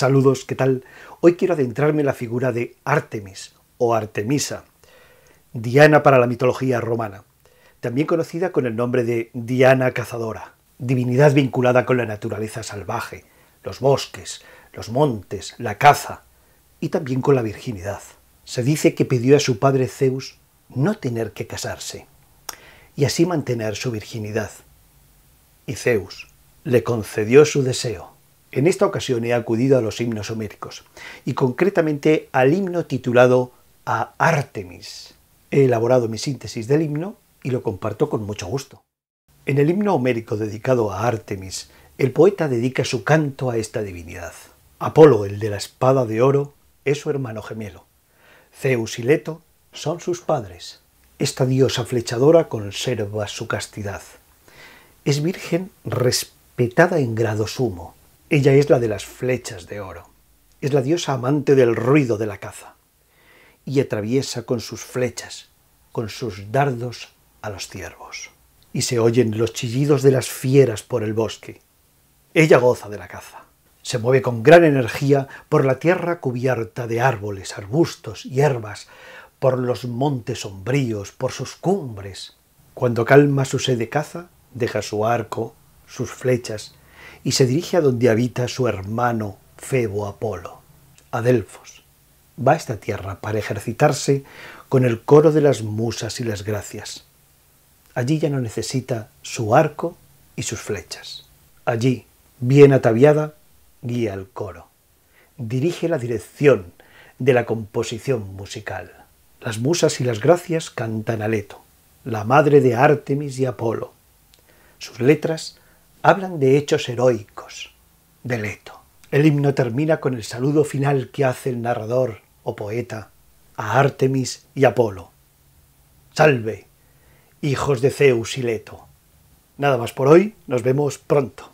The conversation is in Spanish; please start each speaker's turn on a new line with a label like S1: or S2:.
S1: Saludos, ¿qué tal? Hoy quiero adentrarme en la figura de Artemis o Artemisa, Diana para la mitología romana, también conocida con el nombre de Diana cazadora, divinidad vinculada con la naturaleza salvaje, los bosques, los montes, la caza y también con la virginidad. Se dice que pidió a su padre Zeus no tener que casarse y así mantener su virginidad. Y Zeus le concedió su deseo. En esta ocasión he acudido a los himnos homéricos, y concretamente al himno titulado A Artemis. He elaborado mi síntesis del himno y lo comparto con mucho gusto. En el himno homérico dedicado a Artemis, el poeta dedica su canto a esta divinidad. Apolo, el de la espada de oro, es su hermano gemelo. Zeus y Leto son sus padres. Esta diosa flechadora conserva su castidad. Es virgen respetada en grado sumo ella es la de las flechas de oro. Es la diosa amante del ruido de la caza. Y atraviesa con sus flechas, con sus dardos, a los ciervos. Y se oyen los chillidos de las fieras por el bosque. Ella goza de la caza. Se mueve con gran energía por la tierra cubierta de árboles, arbustos, hierbas, por los montes sombríos, por sus cumbres. Cuando calma su sed de caza, deja su arco, sus flechas y se dirige a donde habita su hermano Febo Apolo, a Delfos. Va a esta tierra para ejercitarse con el coro de las musas y las gracias. Allí ya no necesita su arco y sus flechas. Allí, bien ataviada, guía el coro. Dirige la dirección de la composición musical. Las musas y las gracias cantan a Leto, la madre de Artemis y Apolo. Sus letras hablan de hechos heroicos de Leto. El himno termina con el saludo final que hace el narrador o poeta a Artemis y Apolo. Salve, hijos de Zeus y Leto. Nada más por hoy, nos vemos pronto.